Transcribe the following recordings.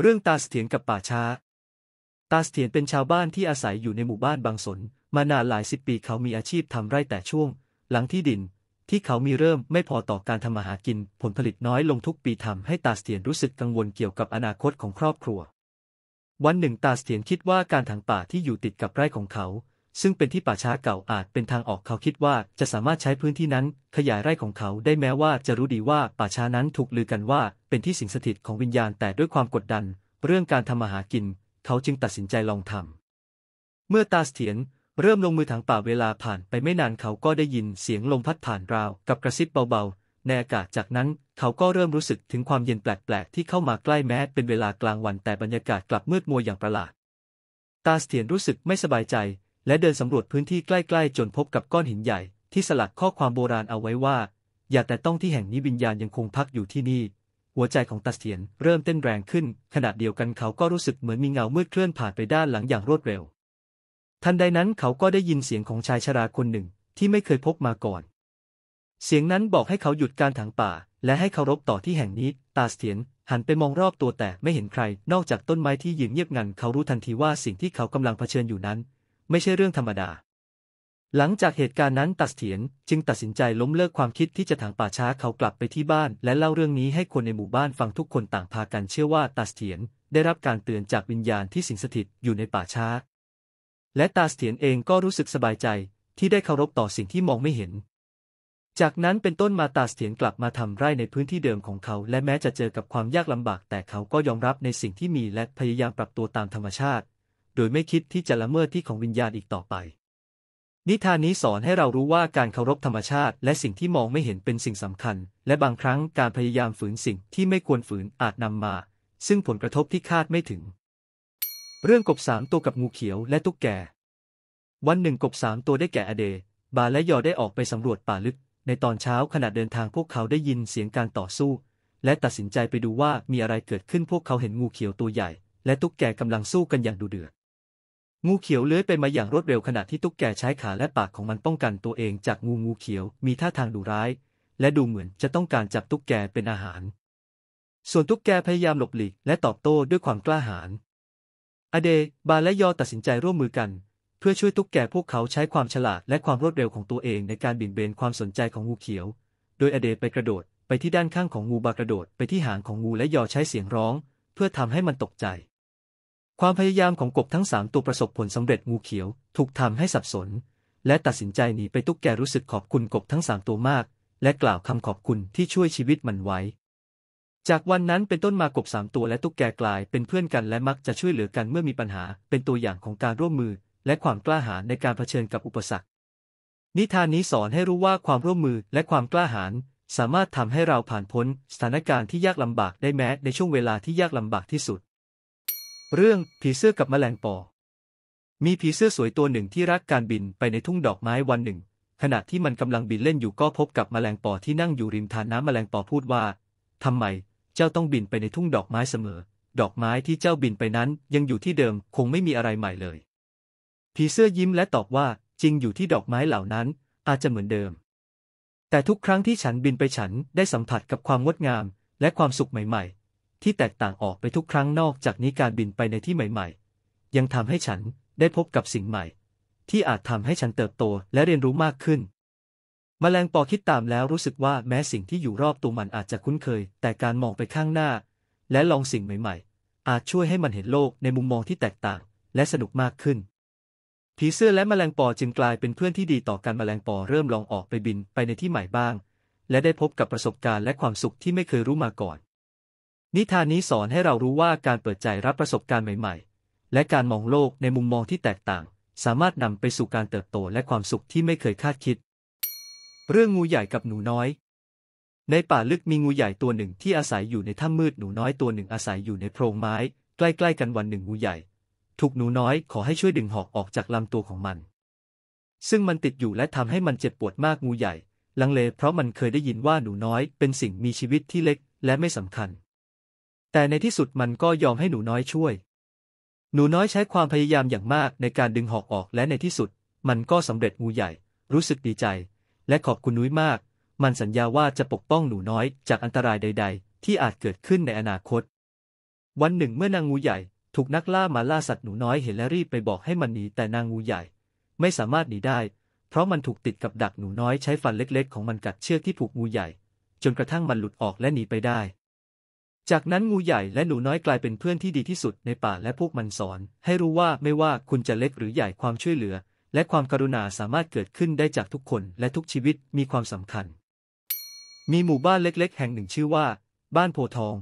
เรื่องตาสเถียนกับป่าช้า ตาสเถียนเป็นชาวบ้านที่อาศัยอยู่ในหมู่บ้านบางสน มานานหลายสิบปีเขามีอาชีพทำไร่แต่ช่วง หลังที่ดินที่เขามีเริ่มไม่พอต่อการทำมาหากินผลผลิตน้อยลงทุกปีทำให้ตาสเถียนรู้สึกกังวลเกี่ยวกับอนาคตของครอบครัว วันหนึ่งตาสเถียนคิดว่าการถางป่าที่อยู่ติดกับไร่ของเขาซึ่งเป็นที่ป่าช้าเก่าอาจเป็นทางออกเขาคิดว่า จะสามารถใช้พื้นที่นั้นขยายไร่ของเขาได้แม้ว่าจะรู้ดีว่าป่าช้านั้นถูกลือกันว่า เป็นที่สิงสถิตของวิญญาณแต่ด้วยความกดดัน เรื่องการทำมาหากิน เขาจึงตัดสินใจลองทำเมื่อตาสเสถียนเริ่มลงมือถางป่าเวลาผ่านไปไม่นานเขาก็ได้ยินเสียงลมพัดผ่านราว กับกระซิบเบาๆในอากาศจากนั้น เขาก็เริ่มรู้สึกถึงความเย็นแปลก ๆ ที่เข้ามาใกล้แม้ เป็นเวลากลางวันแต่บรรยากาศกลับมืดมัวอย่างประหลาดตาสเสถียนรู้สึกไม่สบายใจและเดินสำรวจพื้นที่ใกล้ ๆ จนพบกับก้อนหินใหญ่ ที่สลักข้อความโบราณเอาไว้ว่า อย่าแต่ต้องที่แห่งนี้วิญญาณยังคงพักอยู่ที่นี่ หัวใจของตาสเสียนเริ่มเต้นแรงขึ้นขณะเดียวกันเขาก็รู้สึกเหมือนมีเงามืดเคลื่อนผ่านไปด้านหลังอย่างรวดเร็ว ทันใดนั้นเขาก็ได้ยินเสียงของชายชราคนหนึ่ง ที่ไม่เคยพบมาก่อน เสียงนั้นบอกให้เขาหยุดการถางป่า และให้เคารพต่อที่แห่งนี้ตาเทียนหันไปมองรอบตัวแต่ ไม่เห็นใครนอกจากต้นไม้ที่ยืนเงียบงันเขารู้ทันทีว่าสิ่งที่เขากำลังเผชิญอยู่นั้นไม่ใช่เรื่องธรรมดา หลังจากเหตุการณ์นั้นตัดเถียนจึงตัดสินใจล้มเลิกความคิดที่จะถางป่าช้าเขากลับไปที่บ้าน และเล่าเรื่องนี้ให้คนในหมู่บ้านฟังทุกคนต่างพากันเชื่อว่าตัดเถียน ได้รับการเตือนจากวิญญาณที่สิงสถิตอยู่ในป่าช้า และตาสเถียนเองก็รู้สึกสบายใจ ที่ได้เคารพต่อสิ่งที่มองไม่เห็น จากนั้นเป็นต้นมาตาสเถียนกลับมาทำไร่ในพื้นที่เดิมของเขา และแม้จะเจอกับความยากลำบาก แต่เขาก็ยอมรับในสิ่งที่มีและพยายามปรับตัวตามธรรมชาติโดยไม่คิดที่จะละเมิดที่ของวิญญาณอีกต่อไป นิทานนี้สอนให้เรารู้ว่าการเคารพธรรมชาติ และสิ่งที่มองไม่เห็นเป็นสิ่งสำคัญ และบางครั้งการพยายามฝืนสิ่งที่ไม่ควรฝืนอาจนำมา ซึ่งผลกระทบที่คาดไม่ถึง เรื่องกบสามตัวกับงูเขียวและตุ๊กแก วันหนึ่งกบสามตัวได้แก่อเด บาและยอได้ออกไปสำรวจป่าลึก ในตอนเช้าขณะเดินทางพวกเขาได้ยินเสียงการต่อสู้ และตัดสินใจไปดูว่ามีอะไรเกิดขึ้นพวกเขาเห็นงูเขียวตัวใหญ่ และตุ๊กแกกำลังสู้กันอย่างดุเดือดงูเขียวเลื้อยไปมาอย่างรวดเร็วขณะที่ตุ๊กแกใช้ขาและปากของมันป้องกันตัวเองจากงูงูเขียวมีท่าทางดุร้าย และดูเหมือนจะต้องการจับตุ๊กแกเป็นอาหาร ส่วนตุ๊กแกพยายามหลบหลีกและตอบโต้ด้วยความกล้าหาญอเดบาและยอตัดสินใจร่วมมือกัน เพื่อช่วยตุ๊กแกพวกเขาใช้ความฉลาดและความรวดเร็วของตัวเองในการบิ่งเบนความสนใจของงูเขียว โดยอเดไปกระโดดไปที่ด้านข้างของงูบากระโดดไปที่หางของงูและยอใช้เสียงร้อง เพื่อทำให้มันตกใจความพยายามของกบทั้งสามตัวประสบผลสำเร็จงูเขียว ถูกทำให้สับสน และตัดสินใจหนีไปตุ๊กแกรู้สึกขอบคุณกบทั้งสามตัวมาก และกล่าวคำขอบคุณที่ช่วยชีวิตมันไว้ จากวันนั้นเป็นต้นมากบสามตัวและตุ๊กแกกลายเป็นเพื่อนกันและมักจะช่วยเหลือกันเมื่อมีปัญหาเป็นตัวอย่างของการร่วมมือ และความกล้าหาญในการเผชิญกับอุปสรรค นิทานนี้สอนให้รู้ว่าความร่วมมือและความกล้าหาญสามารถทำให้เราผ่านพ้น สถานการณ์ที่ยากลำบากได้แม้ ในช่วงเวลาที่ยากลำบากที่สุดเรื่องผีเสื้อกับแมลงปอ มีผีเสื้อสวยตัวหนึ่งที่รักการบินไปในทุ่งดอกไม้วันหนึ่ง ขณะที่มันกำลังบินเล่นอยู่ก็พบกับแมลงปอที่นั่งอยู่ริมทานน้ำแมลงปอพูดว่าทำไม เจ้าต้องบินไปในทุ่งดอกไม้เสมอ ดอกไม้ที่เจ้าบินไปนั้นยังอยู่ที่เดิม คงไม่มีอะไรใหม่เลย ผีเสื้อยิ้มและตอบว่าจริงอยู่ที่ดอกไม้เหล่านั้น อาจจะเหมือนเดิม แต่ทุกครั้งที่ฉันบินไปฉันได้สัมผัสกับความงดงาม และความสุขใหม่ๆที่แตกต่างออกไปทุกครั้งนอกจากนี้การบินไปในที่ใหม่ ๆ ยังทำให้ฉันได้พบกับสิ่งใหม่ ที่อาจทำให้ฉันเติบโตและเรียนรู้มากขึ้นมแมลงปอคิดตามแล้วรู้สึกว่าแม้สิ่งที่อยู่รอบตัวมันอาจจะคุ้นเคย แต่การมองไปข้างหน้า และลองสิ่งใหม่ ๆ อาจช่วยให้มันเห็นโลกในมุมมองที่แตกต่าง และสนุกมากขึ้นผีเสื้อและมแมลงปอจึงกลายเป็นเพื่อนที่ดีต่อกันมแมลงปอเริ่มลองออกไปบินไปในที่ใหม่บ้าง และได้พบกับประสบการณ์และความสุขที่ไม่เคยรู้มาก่อนนิทานนี้สอนให้เรารู้ว่าการเปิดใจรับประสบการณ์ใหม่ๆ และการมองโลกในมุมมองที่แตกต่าง สามารถนำไปสู่การเติบโตและความสุขที่ไม่เคยคาดคิด เรื่องงูใหญ่กับหนูน้อย ในป่าลึกมีงูใหญ่ตัวหนึ่งที่อาศัยอยู่ในถ้ำมืดหนูน้อยตัวหนึ่งอาศัยอยู่ในโพรงไม้ ใกล้ๆกันวันหนึ่งงูใหญ่ ถูกหนูน้อยขอให้ช่วยดึงหอกออกจากลำตัวของมัน ซึ่งมันติดอยู่และทำให้มันเจ็บปวดมากงูใหญ่ ลังเลเพราะมันเคยได้ยินว่าหนูน้อย เป็นสิ่งมีชีวิตที่เล็ก และไม่สำคัญแต่ในที่สุดมันก็ยอมให้หนูน้อยช่วย หนูน้อยใช้ความพยายามอย่างมากในการดึงหอกออกและในที่สุด มันก็สำเร็จงูใหญ่รู้สึกดีใจ และขอบคุณนุ้ยมาก มันสัญญาว่าจะปกป้องหนูน้อยจากอันตรายใดๆ ที่อาจเกิดขึ้นในอนาคต วันหนึ่งเมื่อนางงูใหญ่ ถูกนักล่ามาล่าสัตว์หนูน้อยเห็นและรีบไปบอกให้มันหนีแต่นางงูใหญ่ ไม่สามารถหนีได้ เพราะมันถูกติดกับดักหนูน้อยใช้ฟันเล็ก ๆ ของมันกัดเชือกที่ผูกงูใหญ่ จนกระทั่งมันหลุดออกและหนีไปได้จากนั้น งูใหญ่และหนูน้อยกลายเป็นเพื่อนที่ดีที่สุดในป่าและพวกมันสอน ให้รู้ว่าไม่ว่าคุณจะเล็กหรือใหญ่ความช่วยเหลือ และความกรุณาสามารถเกิดขึ้นได้จากทุกคนและทุกชีวิตมีความสำคัญ มีหมู่บ้านเล็กๆ แห่งหนึ่งชื่อว่า บ้านโพทอง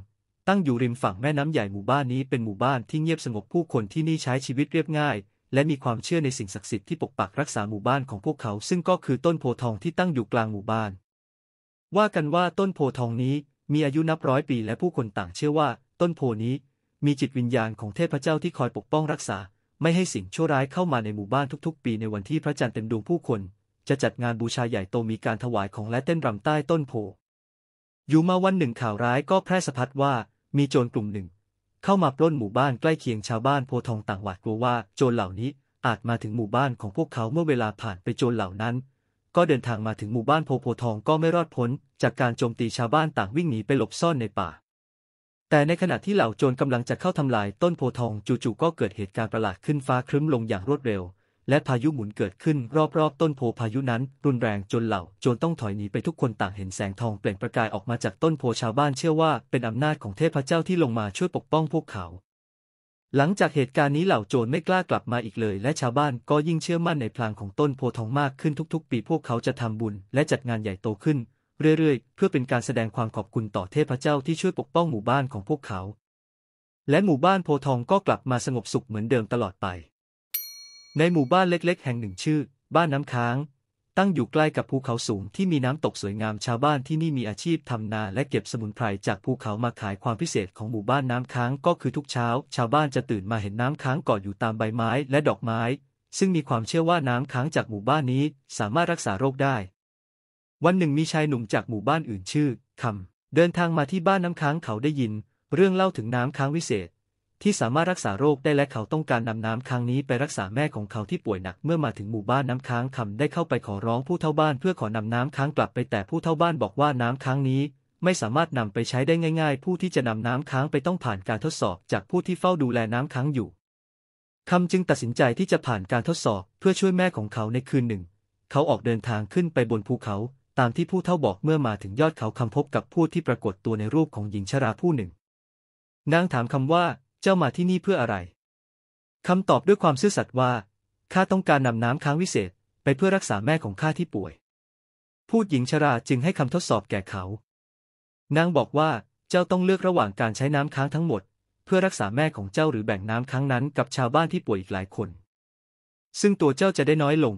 ตั้งอยู่ริมฝั่งแม่น้ำใหญ่หมู่บ้านนี้เป็นหมู่บ้านที่เงียบสงบผู้คนที่นี่ใช้ชีวิตเรียบง่าย และมีความเชื่อในสิ่งศักดิ์สิทธิ์ที่ปกปักรักษาหมู่บ้านของพวกเขา ซึ่งก็คือต้นโพทองที่ตั้งอยู่กลางหมู่บ้าน ว่ากันว่าต้นโพทองนี้มีอายุนับร้อยปีและผู้คนต่างเชื่อว่า ต้นโพนี้ มีจิตวิญญาณของเทพเจ้าที่คอยปกป้องรักษา ไม่ให้สิ่งชั่วร้ายเข้ามาในหมู่บ้านทุกๆปีในวันที่พระจันทร์เต็มดวงผู้คน จะจัดงานบูชาใหญ่โตมีการถวายของและเต้นรำใต้ต้นโพอยู่มาวันหนึ่งข่าวร้ายก็แพร่สะพัดว่า มีโจรกลุ่มหนึ่ง เข้ามาปล้นหมู่บ้านใกล้เคียงชาวบ้านโพทองต่างหวาดกลัวว่าโจรเหล่านี้อาจมาถึงหมู่บ้านของพวกเขาเมื่อเวลาผ่านไปโจรเหล่านั้นก็เดินทางมาถึงหมู่บ้านโพโพทองก็ไม่รอดพ้นจากการโจมตีชาวบ้านต่างวิ่งหนีไปหลบซ่อนในป่า แต่ในขณะที่เหล่าโจรกำลังจะเข้าทำลาย ต้นโพทองจู่ๆก็เกิดเหตุการณ์ประหลาดขึ้นฟ้าครึ้มลงอย่างรวดเร็ว และพายุหมุนเกิดขึ้นรอบๆต้นโพพายุนั้น รุนแรงจนเหล่าโจรต้องถอยหนีไปทุกคนต่างเห็นแสงทองเปล่งประกายออกมาจากต้นโพชาวบ้านเชื่อว่า เป็นอำนาจของเทพเจ้าที่ลงมาช่วยปกป้องพวกเขาหลังจากเหตุการณ์นี้เหล่าโจรไม่กล้ากลับมาอีกเลย และชาวบ้านก็ยิ่งเชื่อมั่นในพลังของต้นโพทองมากขึ้นทุกๆ ปีพวกเขาจะทำบุญและจัดงานใหญ่โตขึ้นเรื่อยๆ เพื่อเป็นการแสดงความขอบคุณต่อเทพเจ้าที่ช่วยปกป้องหมู่บ้านของพวกเขา และหมู่บ้านโพทองก็กลับมาสงบสุขเหมือนเดิมตลอดไป ในหมู่บ้านเล็กๆ แห่งหนึ่งชื่อ บ้านน้ำค้างตั้งอยู่ใกล้กับภูเขาสูงที่มีน้ำตกสวยงามชาวบ้านที่นี่มีอาชีพทำนาและเก็บสมุนไพรจากภูเขามาขายความพิเศษของหมู่บ้านน้ำค้างก็คือทุกเช้า ชาวบ้านจะตื่นมาเห็นน้ำค้างเกาะอยู่ตามใบไม้และดอกไม้ ซึ่งมีความเชื่อว่าน้ำค้างจากหมู่บ้านนี้สามารถรักษาโรคได้ วันหนึ่งมีชายหนุ่มจากหมู่บ้านอื่นชื่อคำเดินทางมาที่บ้านน้ำค้างเขาได้ยิน เรื่องเล่าถึงน้ำค้างวิเศษที่สามารถรักษาโรคได้และเขาต้องการนำน้ำค้างนี้ไปรักษาแม่ของเขาที่ป่วยหนัก เมื่อมาถึงหมู่บ้านน้ำค้างคำได้เข้าไปขอร้องผู้เฒ่าบ้านเพื่อขอนำน้ำค้างกลับไปแต่ผู้เฒ่าบ้านบอกว่าน้ำค้างนี้ ไม่สามารถนำไปใช้ได้ง่าย ๆ ผู้ที่จะนำน้ำค้างไปต้องผ่านการทดสอบจากผู้ที่เฝ้าดูแลน้ำค้างอยู่คำจึงตัดสินใจที่จะผ่านการทดสอบ เพื่อช่วยแม่ของเขาในคืนหนึ่ง เขาออกเดินทางขึ้นไปบนภูเขา ตามที่ผู้เฒ่าบอกเมื่อมาถึงยอดเขาคำพบกับผู้ที่ปรากฏตัวในรูปของหญิงชราผู้หนึ่งนางถามคำว่าเจ้ามาที่นี่เพื่ออะไรคำตอบด้วยความซื่อสัตย์ว่า ข้าต้องการนำน้ำค้างวิเศษไปเพื่อรักษาแม่ของข้าที่ป่วยพูดหญิงชราจึงให้คำทดสอบแก่เขา นางบอกว่าเจ้าต้องเลือกระหว่างการใช้น้ำค้างทั้งหมด เพื่อรักษาแม่ของเจ้าหรือแบ่งน้ำค้างนั้นกับชาวบ้านที่ป่วยอีกหลายคน ซึ่งตัวเจ้าจะได้น้อยลง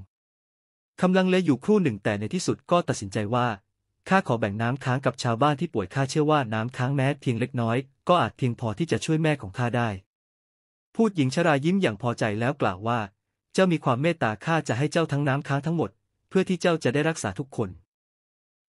คำลังเลยอยู่ครู่หนึ่งแต่ในที่สุดก็ตัดสินใจว่าข้าขอแบ่งน้ำค้างกับชาวบ้านที่ป่วยข้าเชื่อว่าน้ำค้างแม้เพียงเล็กน้อยก็อาจเพียงพอที่จะช่วยแม่ของข้าได้ พูดหญิงชรายิ้มอย่างพอใจแล้วกล่าวว่า เจ้ามีความเมตตาข้าจะให้เจ้าทั้งน้ำค้างทั้งหมด เพื่อที่เจ้าจะได้รักษาทุกคน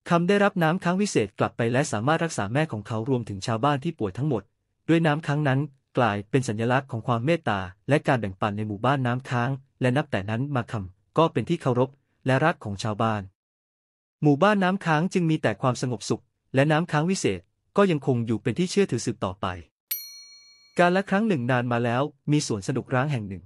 คำได้รับน้ำค้างวิเศษกลับไปและสามารถรักษาแม่ของเขารวมถึงชาวบ้านที่ป่วยทั้งหมด ด้วยน้ำค้างนั้น กลายเป็นสัญลักษณ์ของความเมตตาและการแบ่งปันในหมู่บ้านน้ำค้าง และนับแต่นั้นมาคำก็เป็นที่เคารพและรักของชาวบ้านหมู่บ้านน้ำค้างจึงมีแต่ความสงบสุข และน้ำค้างวิเศษก็ยังคงอยู่เป็นที่เชื่อถือสืบต่อไปการละครั้งหนึ่งนานมาแล้ว มีสวนสนุกร้างแห่งหนึ่ง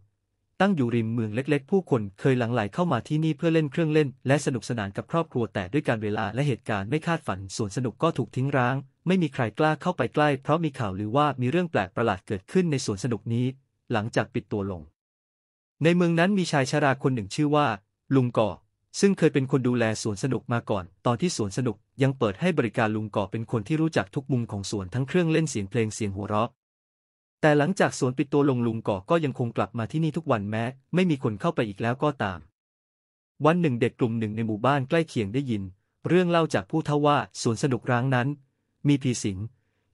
ตั้งอยู่ริมเมืองเล็ก ๆ ผู้คนเคยหลั่งไหลเข้ามาที่นี่เพื่อเล่นเครื่องเล่นและสนุกสนานกับครอบครัว แต่ด้วยการเวลาและเหตุการณ์ไม่คาดฝันสวนสนุกก็ถูกทิ้งร้าง ไม่มีใครกล้าเข้าไปใกล้เพราะมีข่าวหรือว่ามีเรื่องแปลกประหลาดเกิดขึ้นในสวนสนุกนี้ หลังจากปิดตัวลง ในเมืองนั้นมีชายชราคนหนึ่งชื่อว่า ลุงก่อซึ่งเคยเป็นคนดูแลสวนสนุกมาก่อน ตอนที่สวนสนุกยังเปิดให้บริการลุงก่อเป็นคนที่รู้จักทุกมุมของสวนทั้งเครื่องเล่นเสียงเพลงเสียงหัวเราะ แต่หลังจากสวนปิดตัวลงลุงก่อก็ยังคงกลับมาที่นี่ทุกวันแม้ ไม่มีคนเข้าไปอีกแล้วก็ตาม วันหนึ่งเด็กกลุ่มหนึ่งในหมู่บ้านใกล้เคียงได้ยิน เรื่องเล่าจากผู้เท่าว่าสวนสนุกร้างนั้น มีผีสิง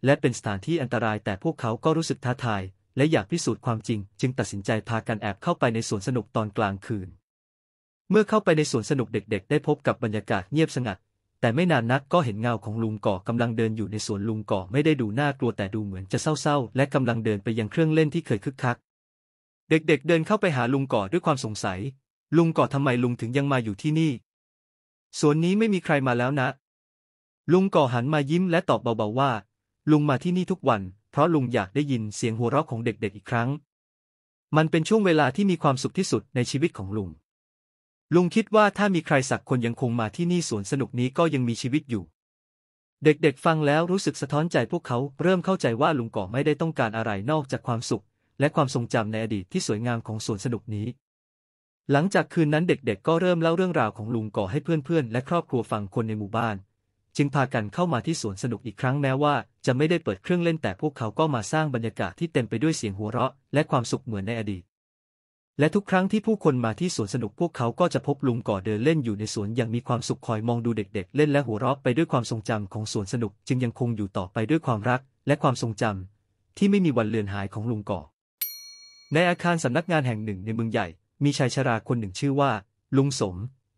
และเป็นสถานที่อันตรายแต่พวกเขาก็รู้สึกท้าทายและอยากพิสูจน์ความจริง จึงตัดสินใจพากันแอบเข้าไปในสวนสนุกตอนกลางคืนเมื่อเข้าไปในสวนสนุกเด็กๆ ได้พบกับบรรยากาศเงียบสงัดแต่ไม่นานนักก็เห็นเงาของลุงก่อกำลังเดินอยู่ในสวนลุงก่อไม่ได้ดูน่ากลัวแต่ดูเหมือนจะเศร้าๆและกำลังเดินไปยังเครื่องเล่นที่เคยคึกคักเด็กๆเดินเข้าไปหาลุงก่อด้วยความสงสัย ลุงก่อทำไมลุงถึงยังมาอยู่ที่นี่สวนนี้ไม่มีใครมาแล้วนะ ลุงก่อหันมายิ้มและตอบเบาๆว่าลุงมาที่นี่ทุกวันเพราะลุงอยากได้ยินเสียงหัวเราะของเด็ก ๆอีกครั้ง มันเป็นช่วงเวลาที่มีความสุขที่สุดในชีวิตของลุงลุงคิดว่าถ้ามีใครสักคนยังคงมาที่นี่สวนสนุกนี้ก็ยังมีชีวิตอยู่ เด็กๆฟังแล้วรู้สึกสะท้อนใจพวกเขา เริ่มเข้าใจว่าลุงก่อไม่ได้ต้องการอะไรนอกจากความสุข และความทรงจำในอดีตที่สวยงามของสวนสนุกนี้ หลังจากคืนนั้นเด็กๆก็เริ่มเล่าเรื่องราวของลุงก่อให้เพื่อนๆและครอบครัวฟังคนในหมู่บ้าน จึงพากันเข้ามาที่สวนสนุกอีกครั้งแม้ว่าจะไม่ได้เปิดเครื่องเล่น แต่พวกเขาก็มาสร้างบรรยากาศที่เต็มไปด้วยเสียงหัวเราะ และความสุขเหมือนในอดีตและทุกครั้งที่ผู้คนมาที่สวนสนุกพวกเขาก็จะพบลุงก่อเดินเล่นอยู่ในสวนอย่างมีความสุขคอยมองดูเด็ก ๆ เล่นและหัวเราะไปด้วยความทรงจำของสวนสนุก จึงยังคงอยู่ต่อไปด้วยความรักและความทรงจำที่ไม่มีวันเลือนหายของลุงก่อ ในอาคารสำนักงานแห่งหนึ่งในเมืองใหญ่ มีชายชราคนหนึ่งชื่อว่า ลุงสม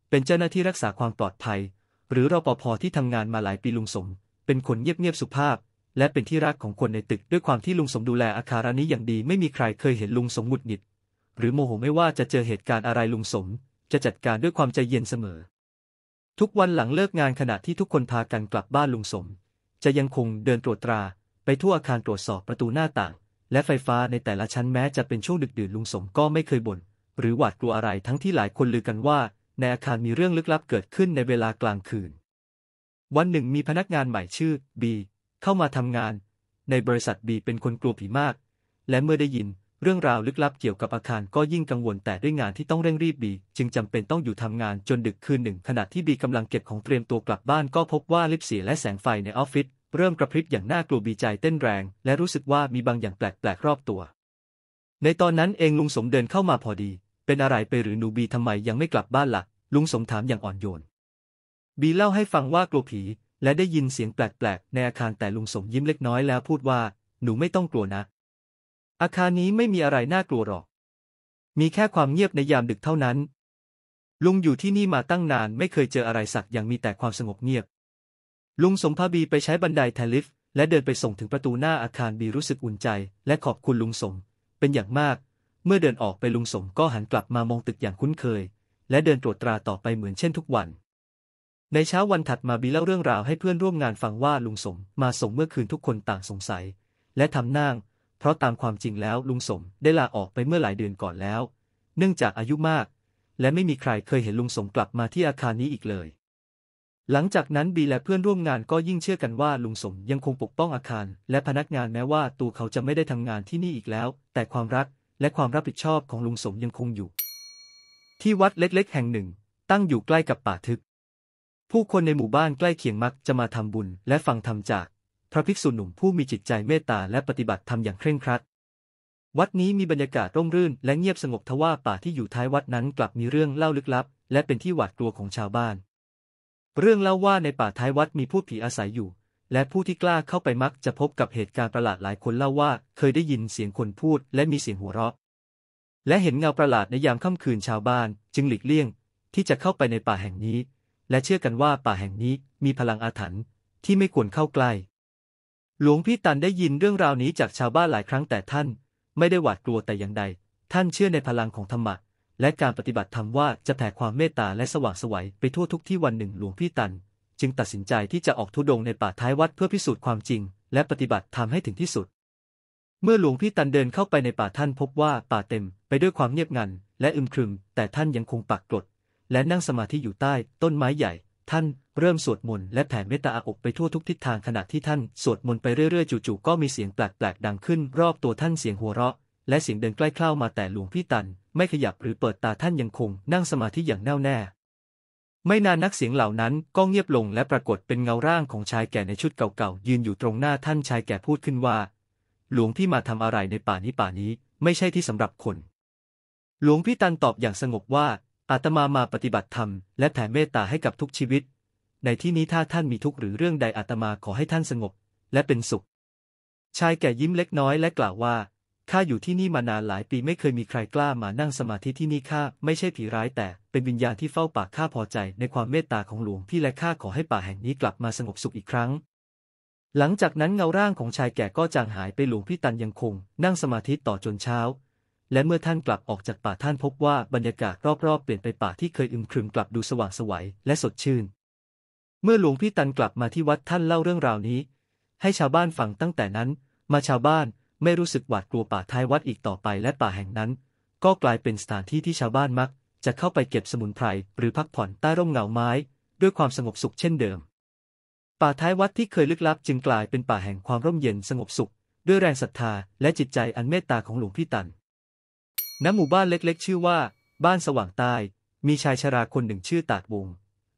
เป็นเจ้าหน้าที่รักษาความปลอดภัย หรือรอปภที่ทำงานมาหลายปีลุงสม เป็นคนเงียบๆสุภาพ และเป็นที่รักของคนในตึกด้วยความที่ลุงสมดูแลอาคารนี้อย่างดี ไม่มีใครเคยเห็นลุงสมหงุดหงิดหรือโมโหไม่ว่าจะเจอเหตุการณ์อะไรลุงสม จะจัดการด้วยความใจเย็นเสมอ ทุกวันหลังเลิกงานขณะที่ทุกคนพากันกลับบ้านลุงสม จะยังคงเดินตรวจตราไปทั่วอาคารตรวจสอบประตูหน้าต่าง และไฟฟ้าในแต่ละชั้นแม้ จะเป็นช่วงดึกดื่นลุงสมก็ไม่เคยบน่นหรือหวาดกลัวอะไรทั้งที่หลายคนลือกันว่า ในอาคารมีเรื่องลึกลับเกิดขึ้นในเวลากลางคืน วันหนึ่งมีพนักงานใหม่ชื่อบีเข้ามาทำงาน ในบริษัทบี เป็นคนกลัวผีมาก และเมื่อได้ยินเรื่องราวลึกลับเกี่ยวกับอาคารก็ยิ่งกังวลแต่ด้วยงานที่ต้องเร่งรีบบีจึงจำเป็นต้องอยู่ทำงานจนดึกคืนหนึ่งขณะที่บีกำลังเก็บของเตรียมตัวกลับบ้านก็พบว่าลิฟต์เสียและแสงไฟในออฟฟิศเริ่มกระพริบอย่างน่ากลัวบีใจเต้นแรงและรู้สึกว่ามีบางอย่างแปลกๆ รอบตัว ในตอนนั้นเองลุงสมเดินเข้ามาพอดี เป็นอะไรไปหรือหนูบีทำไมยังไม่กลับบ้านละ่ะ ลุงสมถามอย่างอ่อนโยน บีเล่าให้ฟังว่ากลัวผีและได้ยินเสียงแปลกๆในอาคารแต่ลุงสมยิ้มเล็กน้อยแล้วพูดว่า หนูไม่ต้องกลัวนะอาคารนี้ไม่มีอะไรน่ากลัวหรอก มีแค่ความเงียบในยามดึกเท่านั้น ลุง อยู่ที่นี่มาตั้งนานไม่เคยเจออะไรสักอย่างมีแต่ความสงบเงียบ ลุงสมภาบีไปใช้บันไดแทลิฟและเดินไปส่งถึงประตูหน้าอาคารบีรู้สึกอุ่นใจ และขอบคุณลุงสม เป็นอย่างมาก เมื่อเดินออกไปลุงสมก็หันกลับมามองตึกอย่างคุ้นเคย และเดินตรวจตราต่อไปเหมือนเช่นทุกวัน ในเช้าวันถัดมาบีเล่าเรื่องราวให้เพื่อนร่วมงานฟังว่าลุงสม มาส่งเมื่อคืนทุกคนต่างสงสัยและ ทำนั่งเพราะตามความจริงแล้วลุงสมได้ลาออกไปเมื่อหลายเดือนก่อนแล้ว เนื่องจากอายุมาก และไม่มีใครเคยเห็นลุงสมกลับมาที่อาคารนี้อีกเลย หลังจากนั้นบีและเพื่อนร่วมงานก็ยิ่งเชื่อกันว่า ลุงสมยังคงปกป้องอาคาร และพนักงานแม้ว่าตัวเขาจะไม่ได้ทำงานที่นี่อีกแล้ว แต่ความรักและความรับผิดชอบของลุงสมยังคงอยู่ ที่วัดเล็กๆแห่งหนึ่ง ตั้งอยู่ใกล้กับป่าทึกผู้คนในหมู่บ้านใกล้เคียงมักจะมาทำบุญ และฟังธรรมจากพระภิกษุหนุ่มผู้มีจิตใจเมตตาและปฏิบัติธรรมอย่างเคร่งครัด วัดนี้มีบรรยากาศร่มรื่นและเงียบสงบทว่าป่าที่อยู่ท้ายวัดนั้นกลับมีเรื่องเล่าลึกลับและเป็นที่หวาดกลัวของชาวบ้าน เรื่องเล่าว่าในป่าท้ายวัดมีผู้ผีอาศัยอยู่ และผู้ที่กล้าเข้าไปมักจะพบกับเหตุการณ์ประหลาดหลายคนเล่าว่าเคยได้ยินเสียงคนพูดและมีเสียงหัวเราะ และเห็นเงาประหลาดในยามค่ำคืนชาวบ้านจึงหลีกเลี่ยงที่จะเข้าไปในป่าแห่งนี้ และเชื่อกันว่าป่าแห่งนี้มีพลังอาถรรพ์ที่ไม่ควรเข้าใกล้หลวงพี่ตันได้ยินเรื่องราวนี้จากชาวบ้านหลายครั้งแต่ท่านไม่ได้หวาดกลัวแต่อย่างใดท่านเชื่อในพลังของธรรมะและการปฏิบัติธรรมว่าจะแผ่ความเมตตาและสว่างสวัยไปทั่วทุกที่วันหนึ่งหลวงพี่ตันจึงตัดสินใจที่จะออกทุดงในป่าท้ายวัดเพื่อพิสูจน์ความจริงและปฏิบัติธรรมให้ถึงที่สุด เมื่อหลวงพี่ตันเดินเข้าไปในป่าท่านพบว่าป่าเต็มไปด้วยความเงียบงันและอึมครึมแต่ท่านยังคงปักกรดและนั่งสมาธิอยู่ใต้ต้นไม้ใหญ่ท่านเริ่มสวดมนต์และแผ่เมตตาอกไปทั่วทุกทิศทางขณะที่ท่าน สวดมนต์ไปเรื่อยๆจู่ๆก็มีเสียงแปลก ๆ ดังขึ้น รอบตัวท่านเสียงหัวเราะ และเสียงเดินใกล้เข้ามาแต่หลวงพี่ตันไม่ขยับหรือเปิดตาท่านยังคง นั่งสมาธิอย่างแน่วแน่ ไม่นานนักเสียงเหล่านั้นก็เงียบลงและปรากฏเป็นเงาร่างของชายแก่ในชุดเก่าๆยืนอยู่ตรงหน้าท่านชายแก่พูดขึ้นว่า หลวงพี่มาทำอะไรในป่านี้ป่านี้ไม่ใช่ที่สำหรับคน หลวงพี่ตันตอบอย่างสงบว่าอาตมามาปฏิบัติธรรมและแผ่เมตตาให้กับทุกชีวิต ในที่นี้ถ้าท่านมีทุกข์หรือเรื่องใดอาตมาขอให้ท่านสงบและเป็นสุข ชายแก่ยิ้มเล็กน้อยและกล่าวว่าข้าอยู่ที่นี่มานานหลายปีไม่เคยมีใครกล้ามานั่งสมาธิที่นี่ ข้า ไม่ใช่ผีร้ายแต่เป็นวิญญาณที่เฝ้าป่าข้าพอใจ ในความเมตตาของหลวงพี่และข้าขอให้ป่าแห่งนี้กลับมาสงบสุขอีกครั้ง หลังจากนั้นเงาร่างของชายแก่ก็จางหายไปหลวงพี่ตันยังคง นั่งสมาธิต่อจนเช้าและเมื่อท่านกลับออกจากป่าท่านพบว่าบรรยากาศรอบ ๆ เปลี่ยนไป ป่าที่เคยอึมครึมกลับดูสว่างสวัยและสดชื่น เมื่อหลวงพี่ตันกลับมาที่วัดท่านเล่าเรื่องราวนี้ ให้ชาวบ้านฟังตั้งแต่นั้น มาชาวบ้านไม่รู้สึกหวาดกลัวป่าท้ายวัดอีกต่อไป และป่าแห่งนั้น ก็กลายเป็นสถานที่ที่ชาวบ้านมัก จะเข้าไปเก็บสมุนไพรหรือพักผ่อนใต้ร่มเงาไม้ ด้วยความสงบสุขเช่นเดิม ป่าท้ายวัดที่เคยลึกลับ จึงกลายเป็นป่าแห่งความร่มเย็นสงบสุข ด้วยแรงศรัทธาและจิตใจอันเมตตาของหลวงพี่ตันณหมู่บ้านเล็ก ๆ ชื่อว่าบ้านสว่างใต้มีชายชราคนหนึ่งชื่อตาดวง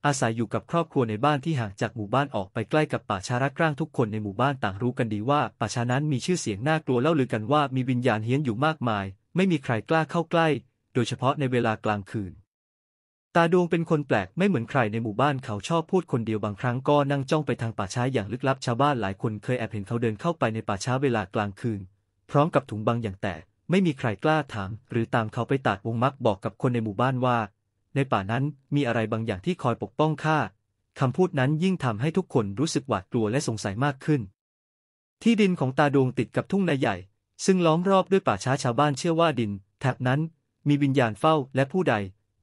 อาศัยอยู่กับครอบครัวในบ้านที่ห่างจากหมู่บ้านออกไปใกล้กับป่าชาระกร่างทุกคนในหมู่บ้านต่างรู้กันดีว่าป่าชานั้นมีชื่อเสียงน่ากลัวเล่าลือกันว่า มีวิญญาณเฮี้ยนอยู่มากมาย ไม่มีใครกล้าเข้าใกล้ โดยเฉพาะในเวลากลางคืน ตาดวงเป็นคนแปลกไม่เหมือนใครในหมู่บ้านเขาชอบพูดคนเดียวบางครั้งก็นั่งจ้องไปทางป่าช้าอย่างลึกลับชาวบ้านหลายคน เคยแอบเห็นเขาเดินเข้าไปในป่าช้าเวลากลางคืน พร้อมกับถุงบางอย่างแตกไม่มีใครกล้าถาม หรือตามเขาไปตัดวงมักบอกกับคนในหมู่บ้านว่า ในป่านั้นมีอะไรบางอย่างที่คอยปกป้องข้าคำพูดนั้นยิ่งทำให้ทุกคนรู้สึกหวาดกลัวและสงสัยมากขึ้น ที่ดินของตาดวงติดกับทุ่งนาใหญ่ ซึ่งล้อมรอบด้วยป่าช้าชาวบ้านเชื่อว่าดินแถบนั้นมีวิญญาณเฝ้าและผู้ใด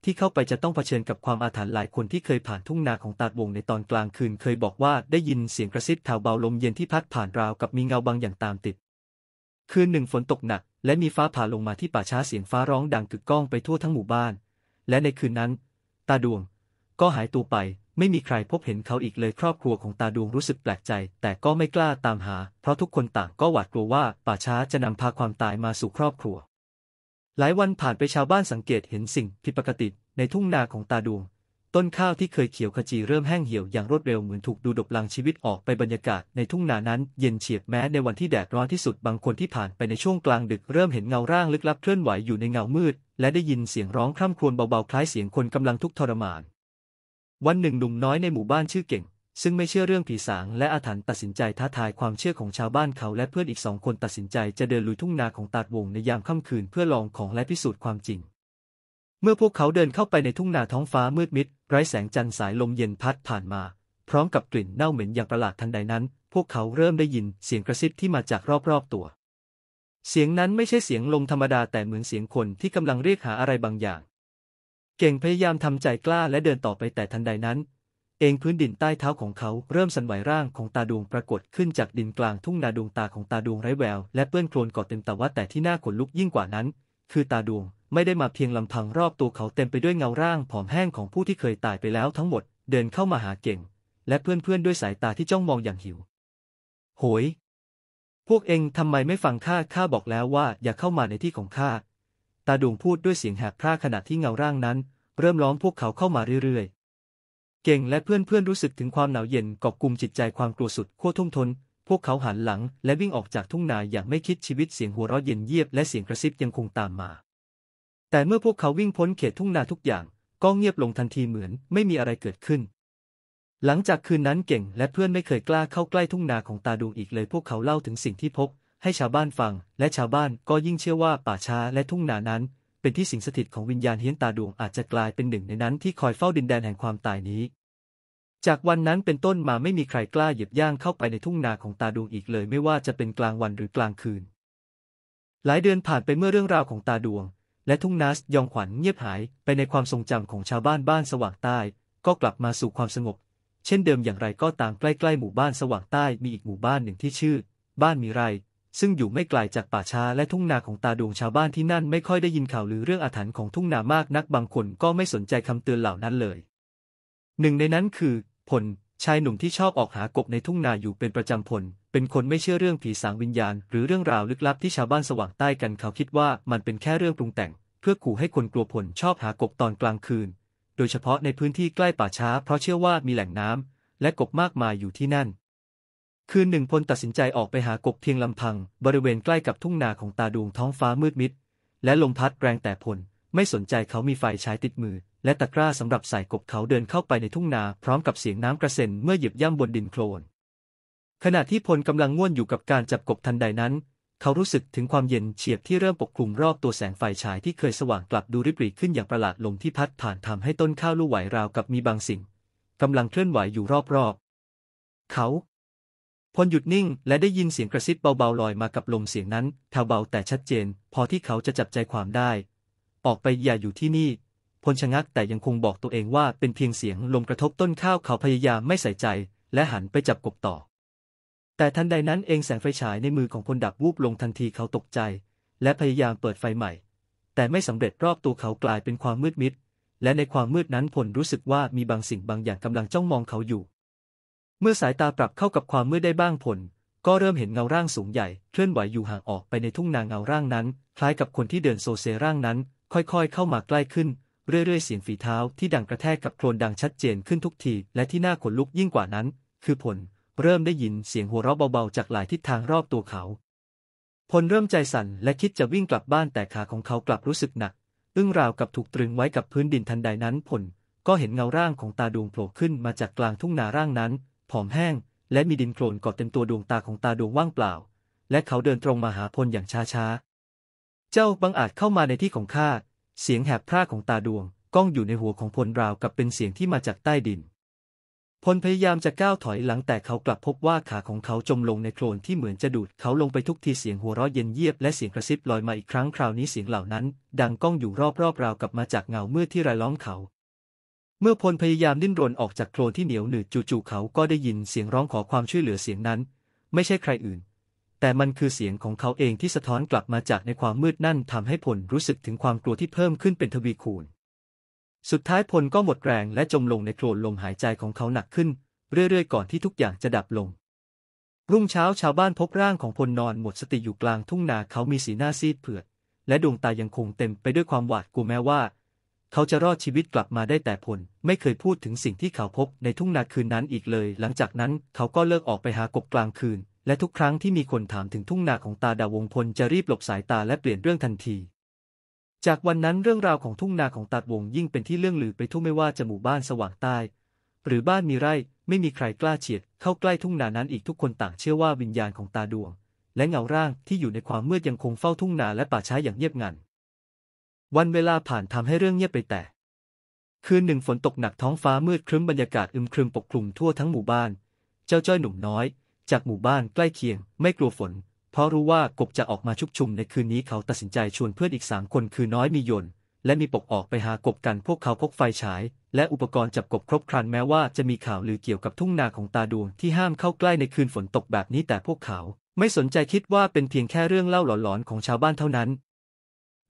ที่เข้าไปจะต้องเผชิญกับความอาถรรพ์หลายคนที่เคยผ่านทุ่งนาของตาดวงในตอนกลางคืน เคยบอกว่าได้ยินเสียงกระซิบแถวเบาลมเย็นที่พัดผ่านราวกับมีเงาบางอย่างตามติดคืนหนึ่งฝนตกหนักและมีฟ้าผ่าลงมาที่ป่าช้าเสียงฟ้าร้องดังกึกก้องไปทั่วทั้งหมู่บ้าน และในคืนนั้น ตาดวงก็หายตัวไป ไม่มีใครพบเห็นเขาอีกเลยครอบครัวของตาดวงรู้สึกแปลกใจแต่ก็ไม่กล้าตามหา เพราะทุกคนต่างก็หวาดกลัวว่า ป่าช้าจะนำพาความตายมาสู่ครอบครัว หลายวันผ่านไปชาวบ้านสังเกตเห็นสิ่งผิดปกติ ในทุ่งนาของตาดวงต้นข้าวที่เคยเขียวขจีเริ่มแห้งเหี่ยวอย่างรวดเร็วเหมือนถูกดูดบลังชีวิตออกไปบรรยากาศในทุ่งนานั้นเย็นเฉียบแม้ในวันที่แดดร้อนที่สุดบางคนที่ผ่านไปในช่วงกลางดึกเริ่มเห็นเงาร่างลึกลับเคลื่อนไหวอยู่ในเงามืดและได้ยินเสียงร้องคร่ำครวญเบาๆคล้ายเสียงคนกำลังทุกข์ทรมานวันหนึ่งหนุ่มน้อยในหมู่บ้านชื่อเก่งซึ่งไม่เชื่อเรื่องผีสางและอาถรรพ์ตัดสินใจท้าทายความเชื่อของชาวบ้านเขาและเพื่อนอีกสองคนตัดสินใจจะเดินลุยทุ่งนาของตาดวงในยามค่ำคืนเพื่อลองของและพิสูจน์ความจริงเมื่อพวกเขาเดินเข้าไปในทุ่งนาท้องฟ้ามืดมิดไร้แสงจันทร์สายลมเย็นพัดผ่านมา พร้อมกับกลิ่นเน่าเหม็นอย่างประหลาดทันใดนั้น พวกเขาเริ่มได้ยินเสียงกระซิบที่มาจากรอบๆตัว เสียงนั้นไม่ใช่เสียงลมธรรมดาแต่เหมือนเสียงคนที่กำลังเรียกหาอะไรบางอย่าง เก่งพยายามทำใจกล้าและเดินต่อไปแต่ทันใดนั้น เองพื้นดินใต้เท้าของเขาเริ่มสั่นไหวร่างของตาดวงปรากฏขึ้นจากดินกลางทุ่งนาดวงตาของตาดวงไร้แววและเปื้อนโคลนก่อเต็มตาว่าแต่ที่น่าขนลุกยิ่งกว่านั้นคือตาดวง ไม่ได้มาเพียงลำพังรอบตัวเขาเต็มไปด้วยเงาร่างผอมแห้งของผู้ที่เคยตายไปแล้วทั้งหมดเดินเข้ามาหาเก่ง และเพื่อนๆด้วยสายตาที่จ้องมองอย่างหิว โหย พวกเองทำไมไม่ฟังข้าข้าบอกแล้วว่าอย่าเข้ามาในที่ของข้าตาดวงพูดด้วยเสียงแหบพร่าขณะที่เงาร่างนั้น เริ่มล้อมพวกเขาเข้ามาเรื่อยๆ เก่งและเพื่อนๆรู้สึกถึงความหนาวเย็นกอบกุมจิตใจความกลัวสุดขั้วทุ่มทนพวกเขาหันหลังและวิ่งออกจากทุ่งนาอย่างไม่คิดชีวิตเสียงหัวเราะเย็นเยียบ และเสียงกระซิบยังคงตามมา แต่เมื่อพวกเขาวิ่งพ้นเขตทุ่งนาทุกอย่าง ก็เงียบลงทันทีเหมือนไม่มีอะไรเกิดขึ้น หลังจากคืนนั้นเก่งและเพื่อนไม่เคยกล้าเข้าใกล้ทุ่งนาของตาดวงอีกเลยพวกเขาเล่าถึงสิ่งที่พบ ให้ชาวบ้านฟัง และชาวบ้านก็ยิ่งเชื่อว่าป่าช้าและทุ่งนานั้น เป็นที่สิงสถิตของวิญญาณเฮียนตาดวงอาจจะกลายเป็นหนึ่งในนั้นที่คอยเฝ้าดินแดนแห่งความตายนี้จากวันนั้นเป็นต้นมาไม่มีใครกล้าหยิบย่างเข้าไปในทุ่งนาของตาดวงอีกเลยไม่ว่าจะเป็นกลางวันหรือกลางคืน หลายเดือนผ่านไปเมื่อเรื่องราวของตาดวงและทุ่งนาสยองขวัญเงียบหายไปในความทรงจำของชาวบ้านบ้านสว่างใต้ ก็กลับมาสู่ความสงบเช่นเดิมอย่างไรก็ตามใกล้ๆหมู่บ้านสว่างใต้มีอีกหมู่บ้านหนึ่งที่ชื่อบ้านมีไรซึ่งอยู่ไม่ไกลาจากป่าช้าและทุ่งนาของตาดวงชาวบ้านที่นั่นไม่ค่อยได้ยินข่าวหรือเรื่องอาถรรพ์ของทุ่งนามากนักบางคนก็ไม่สนใจคำเตือนเหล่านั้นเลยหนึ่งในนั้นคือพลชายหนุ่มที่ชอบออกหากบในทุ่งนาอยู่เป็นประจำผลเป็นคนไม่เชื่อเรื่องผีสางวิญญาณ หรือเรื่องราวลึกลับที่ชาวบ้านสว่างใต้กัน เขาคิดว่ามันเป็นแค่เรื่องปรุงแต่ง เพื่อขู่ให้คนกลัวผลชอบหากบตอนกลางคืน โดยเฉพาะในพื้นที่ใกล้ป่าช้าเพราะเชื่อว่ามีแหล่งน้ำและกบมากมายอยู่ที่นั่น คืนหนึ่งพลตัดสินใจออกไปหากบเพียงลำพัง บริเวณใกล้กับทุ่งนาของตาดวงท้องฟ้ามืดมิดและลมพัดแรงแต่ผลไม่สนใจเขามีไฟใช้ติดมือ และตะกร้าสำหรับใส่กบเขาเดินเข้าไปในทุ่งนา พร้อมกับเสียงน้ำกระเซ็นเมื่อหยิบย่ำบนดินโคลนขณะที่พลกำลังง่วนอยู่กับการจับกบทันใดนั้น เขารู้สึกถึงความเย็นเฉียบที่เริ่มปกคลุมรอบตัวแสงไฟฉาย ที่เคยสว่างกลับดูริบหรี่ขึ้นอย่างประหลาดลมที่พัดผ่านทำให้ต้นข้าวลู่ไหวราวกับมีบางสิ่งกำลังเคลื่อนไหวอยู่รอบๆเขาพลหยุดนิ่ง และได้ยินเสียงกระซิบเบาๆลอยมากับลมเสียงนั้นแถ่วเบาแต่ชัดเจน พอที่เขาจะจับใจความได้ออกไปอย่าอยู่ที่นี่พลชะงักแต่ยังคงบอกตัวเองว่าเป็นเพียงเสียงลมกระทบต้นข้าวเขาพยายามไม่ใส่ใจ และหันไปจับกบต่อ แต่ทันใดนั้นเองแสงไฟฉายในมือของคนดับวูบลงทันทีเขาตกใจ และพยายามเปิดไฟใหม่ แต่ไม่สำเร็จรอบตัวเขากลายเป็นความมืดมิด และในความมืดนั้นผลรู้สึกว่ามีบางสิ่งบางอย่างกำลังจ้องมองเขาอยู่ เมื่อสายตาปรับเข้ากับความมืดได้บ้างผลก็เริ่มเห็นเงาร่างสูงใหญ่เคลื่อนไหวอยู่ห่างออกไปในทุ่งนางเงาร่างนั้น คล้ายกับคนที่เดินโซเซร่างนั้นค่อยๆ เข้ามาใกล้ขึ้นเรื่อยๆ เสียงฝีเท้าที่ดังกระแทกกับโคลนดังชัดเจนขึ้นทุกทีและที่น่าขนลุกยิ่งกว่านั้น คือผลเริ่มได้ยินเสียงหัวเราะเบาๆ จากหลายทิศทางรอบตัวเขาพลเริ่มใจสั่นและคิดจะวิ่งกลับบ้านแต่ขาของเขากลับรู้สึกหนักอึ้งราวกับถูกตรึงไว้กับพื้นดินทันใดนั้นผลก็เห็นเงาร่างของตาดวงโผล่ขึ้นมาจากกลางทุ่งนาร่างนั้นผอมแห้ง และมีดินโคลนเกาะเต็มตัวดวงตาของตาดวงว่างเปล่า และเขาเดินตรงมาหาพลอย่างช้าๆเจ้าบังอาจเข้ามาในที่ของข้า เสียงแหบพร่าของตาดวงก้องอยู่ในหัวของพลราวกับเป็นเสียงที่มาจากใต้ดิน พลพยายามจะก้าวถอยหลังแต่เขากลับพบว่าขาของเขาจมลงในโคลนที่เหมือนจะดูดเขาลงไปทุกทีเสียงหัวเราะเย็นเยียบและเสียงกระซิบลอยมาอีกครั้งคราวนี้เสียงเหล่านั้น ดังก้องอยู่รอบๆ ราวกับมาจากเงาเมื่อที่ราล้อมเขา เมื่อพลพยายามดิ้นรนออกจากโคลนที่เหนียวหนืดจู่ๆเขาก็ได้ยินเสียงร้องขอความช่วยเหลือเสียงนั้น ไม่ใช่ใครอื่นแต่มันคือเสียงของเขาเองที่สะท้อนกลับมาจากในความมืดนั่นทำให้พลรู้สึกถึงความกลัวที่เพิ่มขึ้นเป็นทวีคูณ สุดท้ายพลก็หมดแรงและจมลงในโคลนลมหายใจของเขาหนักขึ้นเรื่อยๆ ก่อนที่ทุกอย่างจะดับลง รุ่งเช้าชาวบ้านพบร่างของพลนอนหมดสติอยู่กลางทุ่งนาเขามีสีหน้าซีดเผือด และดวงตายังคงเต็มไปด้วยความหวาดกลัวแม้ว่า เขาจะรอดชีวิตกลับมาได้แต่พลไม่เคยพูดถึงสิ่งที่เขาพบในทุ่งนาคืนนั้นอีกเลย หลังจากนั้นเขาก็เลิกออกไปหากบกลางคืนและทุกครั้งที่มีคนถามถึงทุ่งนาของตาดาวงพลจะรีบหลบสายตาและเปลี่ยนเรื่องทันที จากวันนั้นเรื่องราวของทุ่งนาของตาดวงยิ่งเป็นที่เรื่องลือ ไปทั่วไม่ว่าจะหมู่บ้านสว่างใต้ หรือบ้านมีไร่ไม่มีใครกล้าเฉียด เข้าใกล้ทุ่งนานั้นอีกทุกคนต่างเชื่อว่าวิญญาณของตาดวง และเงาร่างที่อยู่ในความมืดยังคงเฝ้าทุ่งนาและป่าช้าอย่างเงียบงัน วันเวลาผ่านทำให้เรื่องเงียบไปแต่ คืนหนึ่งฝนตกหนักท้องฟ้ามืดครึ้มบรรยากาศอึมครึมปกคลุมทั่วทั้งหมู่บ้านเจ้าจ้อยหนุ่มน้อยจากหมู่บ้านใกล้เคียงไม่กลัวฝน เพราะรู้ว่ากบจะออกมาชุกชุม ในคืนนี้เขาตัดสินใจชวนเพื่อนอีกสามคนคือน้อยมียนและมีปกออกไปหากบกันพวกเขาพกไฟฉาย และอุปกรณ์จับกบครบครันแม้ว่าจะมีข่าวลือเกี่ยวกับทุ่งนาของตาดวงที่ห้ามเข้าใกล้ในคืนฝนตกแบบนี้แต่พวกเขา ไม่สนใจคิดว่าเป็นเพียงแค่เรื่องเล่าหลอนๆของชาวบ้านเท่านั้น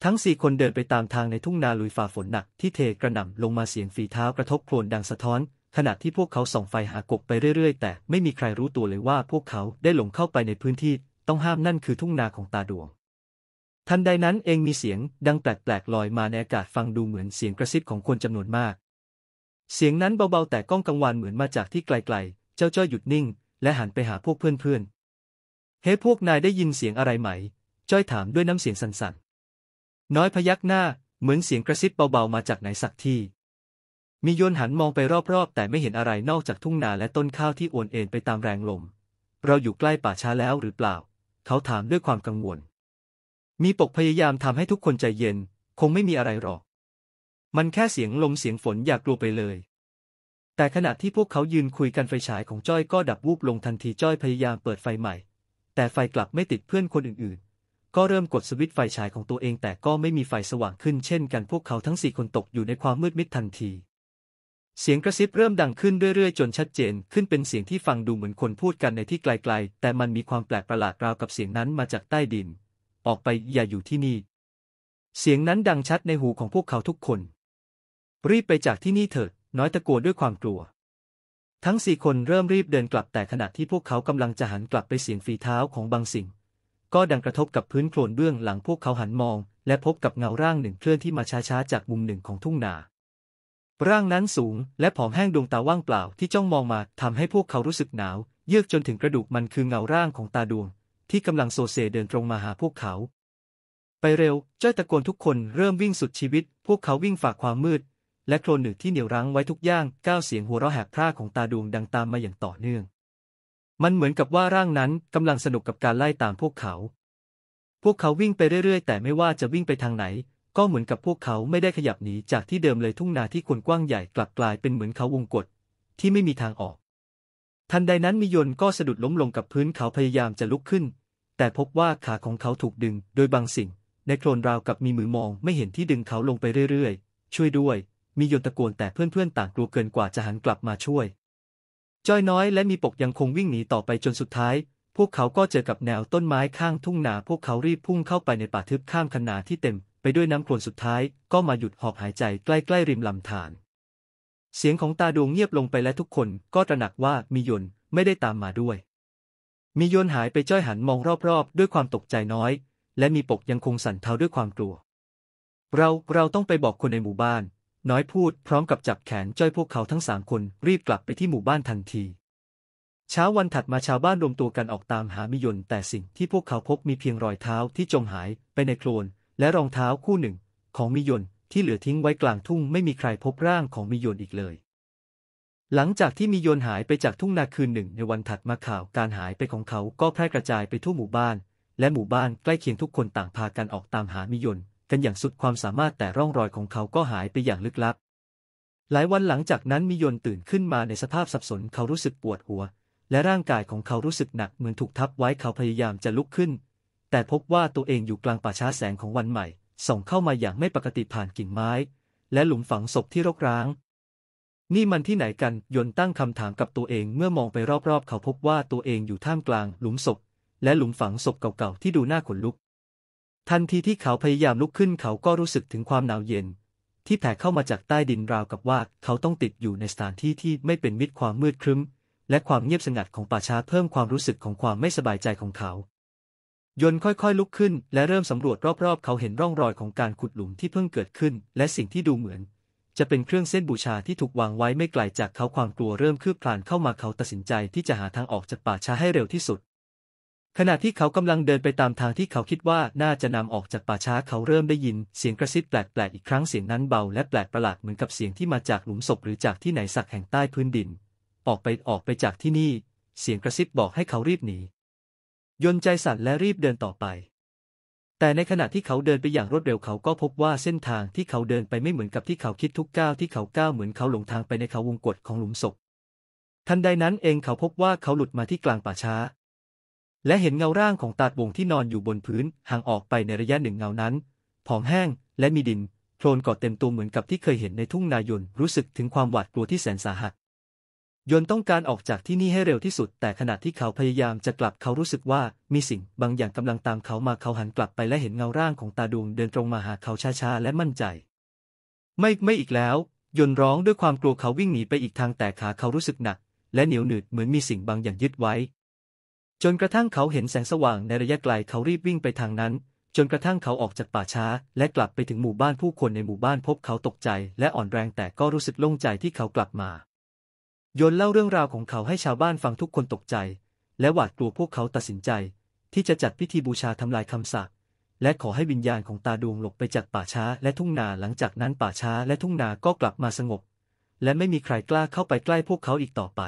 ทั้งสี่คนเดินไปตามทางในทุ่งนาลุยฝ่าฝนหนัก ที่เทกระหน่ำลงมาเสียงฝีเท้ากระทบโคลนดังสะท้อนขณะที่พวกเขาส่องไฟหากบไปเรื่อยๆ แต่ไม่มีใครรู้ตัวเลยว่าพวกเขาได้หลงเข้าไปในพื้นที่ต้องห้ามนั่นคือทุ่งนาของตาดวง ทันใดนั้นเองมีเสียงดังแปลกๆ ลอยมาในอากาศฟังดูเหมือนเสียงกระซิบของคนจำนวนมาก เสียงนั้นเบาๆ แต่ก้องกังวานเหมือนมาจากที่ไกลๆ เจ้าจ้อยหยุดนิ่ง และหันไปหาพวกเพื่อนๆเฮ้ hey, พวกนายได้ยินเสียงอะไรไหมจ้อยถามด้วยน้ำเสียงสั่นๆน้อยพยักหน้าเหมือนเสียงกระซิบเบาๆมาจากไหนสักที่มีโยนหันมองไปรอบๆ แต่ไม่เห็นอะไรนอกจากทุ่งนาและต้นข้าวที่อวนเอ็นไปตามแรงลม เราอยู่ใกล้ป่าช้าแล้วหรือเปล่า เขาถามด้วยความกังวล มีปกพยายามทำให้ทุกคนใจเย็น คงไม่มีอะไรหรอก มันแค่เสียงลมเสียงฝนอยากกลัวไปเลย แต่ขณะที่พวกเขายืนคุยกันไฟฉายของจ้อยก็ดับวูบลงทันทีจ้อยพยายามเปิดไฟใหม่ แต่ไฟกลับไม่ติดเพื่อนคนอื่นก็เริ่มกดสวิตช์ไฟฉายของตัวเอง แต่ก็ไม่มีไฟสว่างขึ้นเช่นกันพวกเขาทั้งสี่คนตกอยู่ในความมืดมิดทันทีเสียงกระซิบเริ่มดังขึ้นเรื่อยๆจนชัดเจนขึ้นเป็นเสียงที่ฟังดูเหมือนคนพูดกันในที่ไกลๆ แต่มันมีความแปลกประหลาดราวกับเสียงนั้นมาจากใต้ดิน ออกไปอย่าอยู่ที่นี่ เสียงนั้นดังชัดในหูของพวกเขาทุกคน รีบไปจากที่นี่เถิด น้อยตะโกนด้วยความกลัวทั้งสี่คนเริ่มรีบเดินกลับแต่ขณะที่พวกเขากำลังจะหันกลับไปเสียงฝีเท้าของบางสิ่ง ก็ดังกระทบกับพื้นโคลนเบื้องหลังพวกเขาหันมองและพบกับเงาร่างหนึ่งเคลื่อนที่มาช้าๆจากมุมหนึ่งของทุ่งนาร่างนั้นสูง และผอมแห้งดวงตาว่างเปล่าที่จ้องมองมาทำให้พวกเขารู้สึกหนาว เยือกจนถึงกระดูกมันคือเงาร่างของตาดวง ที่กำลังโซเซเดินตรงมาหาพวกเขา ไปเร็วจ้อยตะโกนทุกคนเริ่มวิ่งสุดชีวิต พวกเขาวิ่งฝ่าความมืด และโคลนหนึ่งที่เหนียวรั้งไว้ทุกย่างก้าวเสียงหัวเราะแหกพร่าของตาดวงดังตามมาอย่างต่อเนื่อง มันเหมือนกับว่าร่างนั้นกำลังสนุกกับการไล่ตามพวกเขา พวกเขาวิ่งไปเรื่อยๆ แต่ไม่ว่าจะวิ่งไปทางไหนก็เหมือนกับพวกเขาไม่ได้ขยับหนีจากที่เดิมเลยทุ่งนาที่ควรกว้างใหญ่กลับกลายเป็นเหมือนเขาวงกฏที่ไม่มีทางออก ทันใดนั้นมิยนก็สะดุดล้มลงกับพื้นเขาพยายามจะลุกขึ้น แต่พบว่าขาของเขาถูกดึงโดยบางสิ่ง ในโคลนราวกับมีมือมอง ไม่เห็นที่ดึงเขาลงไปเรื่อย ๆ ช่วยด้วยมิยนตะโกนแต่เพื่อนๆต่างกลัวเกินกว่าจะหันกลับมาช่วย จอยน้อย และมีปกยังคงวิ่งหนีต่อไปจนสุดท้าย พวกเขาก็เจอกับแนวต้นไม้ข้างทุ่งนา พวกเขารีบพุ่งเข้าไปในป่าทึบข้ามคันนาที่เต็มไปด้วยน้ำโรลนสุดท้ายก็มาหยุดหอบหายใจใกล้ๆ ริมลำธาร เสียงของตาดวงเงียบลงไปและทุกคนก็ตระหนักว่ามียนไม่ได้ตามมาด้วยมียนหายไปจ้อยหันมองรอบ ๆ ด้วยความตกใจน้อย และมีปกยังคงสั่นเทาด้วยความกลัว เราเราต้องไปบอกคนในหมู่บ้าน น้อยพูดพร้อมกับจับแขน จ้อยพวกเขาทั้งสามคนรีบกลับไปที่หมู่บ้านทันที เช้าวันถัดมาชาวบ้านรวมตัวกันออกตามหามิยนแต่สิ่งที่พวกเขาพบมีเพียงรอยเท้าที่จมหายไปในโคลนและรองเท้าคู่หนึ่ง ของมิยนที่เหลือทิ้งไว้กลางทุ่ง ไม่มีใครพบร่างของมิยนอีกเลย หลังจากที่มิยนหายไปจากทุ่งนาคืนหนึ่ง ในวันถัดมาข่าวการหายไปของเขาก็แพร่กระจายไปทั่วหมู่บ้าน และหมู่บ้านใกล้เคียงทุกคนต่างพากันออกตามหามิยนกันอย่างสุดความสามารถแต่ร่องรอยของเขาก็หายไปอย่างลึกลับ หลายวันหลังจากนั้นมิยนตื่นขึ้นมาในสภาพสับสนเขารู้สึกปวดหัว และร่างกายของเขารู้สึกหนักเหมือนถูกทับไว้เขาพยายามจะลุกขึ้นแต่พบว่าตัวเองอยู่กลางป่าช้าแสงของวันใหม่ ส่องเข้ามาอย่างไม่ปกติผ่านกิ่งไม้ และหลุมฝังศพที่รกร้าง นี่มันที่ไหนกันยนตั้งคำถามกับตัวเองเมื่อมองไปรอบๆ เขาพบว่าตัวเองอยู่ท่ามกลางหลุมศพ และหลุมฝังศพเก่าๆที่ดูน่าขนลุก ทันทีที่เขาพยายามลุกขึ้นเขาก็รู้สึกถึงความหนาวเย็น ที่แผ่เข้ามาจากใต้ดินราวกับว่าเขาต้องติดอยู่ในสถานที่ที่ไม่เป็นมิตรความมืดครึ้มและความเงียบสงัดของป่าช้าเพิ่มความรู้สึกของความไม่สบายใจของเขายนค่อยๆ ลุกขึ้นและเริ่มสำรวจรอบๆ เขาเห็นร่องรอยของการขุดหลุมที่เพิ่งเกิดขึ้น และสิ่งที่ดูเหมือน จะเป็นเครื่องเส้นบูชาที่ถูกวางไว้ไม่ไกลาจากเขาความกลัวเริ่มคืบคลานเข้ามาเขาตัดสินใจที่จะหาทางออกจากป่าช้าให้เร็วที่สุด ขณะที่เขากำลังเดินไปตามทางที่เขาคิดว่าน่าจะนำออกจากป่าช้าเขาเริ่มได้ยิน เสียงกระซิบแปลกๆอีกครั้งเสียงนั้นเบา และแปลกประหลาดเหมือนกับเสียงที่มาจากหลุมศพหรือจากที่ไหนสักแห่งใต้พื้นดิน ออกไปออกไปจากที่นี่ เสียงกระซิบบอกให้เขารีบหนียนใจสั่นและรีบเดินต่อไป แต่ในขณะที่เขาเดินไปอย่างรวดเร็วเขาก็พบว่าเส้นทางที่เขาเดินไปไม่เหมือนกับที่เขาคิดทุกก้าวที่เขาก้าวเหมือนเขาหลงทางไปในเขาวงกฏของหลุมศพ ทันใดนั้นเองเขาพบว่าเขาหลุดมาที่กลางป่าช้า และเห็นเงาร่างของตาดวงที่นอนอยู่บนพื้นห่างออกไปในระยะหนึ่งเงานั้น ผอมแห้งและมีดินโคลนก่อเต็มตัวเหมือนกับที่เคยเห็นในทุ่งนายนรู้สึกถึงความหวาดกลัวที่แสนสาหัสยนต้องการออกจากที่นี่ให้เร็วที่สุด แต่ขณะที่เขาพยายามจะกลับเขารู้สึกว่ามีสิ่งบางอย่างกำลังตามเขามาเขาหันกลับไปและเห็นเงาร่างของตาดวงเดินตรงมาหาเขาช้าๆและมั่นใจไม่ไม่อีกแล้ว ยนร้องด้วยความกลัวเขาวิ่งหนีไปอีกทางแต่ขาเขารู้สึกหนัก และเหนียวหนืดเหมือนมีสิ่งบางอย่างยึดไว้ จนกระทั่งเขาเห็นแสงสว่างในระยะไกลเขารีบวิ่งไปทางนั้น จนกระทั่งเขาออกจากป่าช้า และกลับไปถึงหมู่บ้านผู้คนในหมู่บ้านพบเขาตกใจและอ่อนแรงแต่ก็รู้สึกโล่งใจที่เขากลับมาโยนเล่าเรื่องราวของเขาให้ชาวบ้านฟังทุกคนตกใจ และหวาดกลัวพวกเขาตัดสินใจ ที่จะจัดพิธีบูชาทำลายคำสาปและขอให้วิญญาณของตาดวงหลบไปจากป่าช้าและทุ่งนาหลังจากนั้นป่าช้าและทุ่งนาก็กลับมาสงบ และไม่มีใครกล้าเข้าไปใกล้พวกเขาอีกต่อไป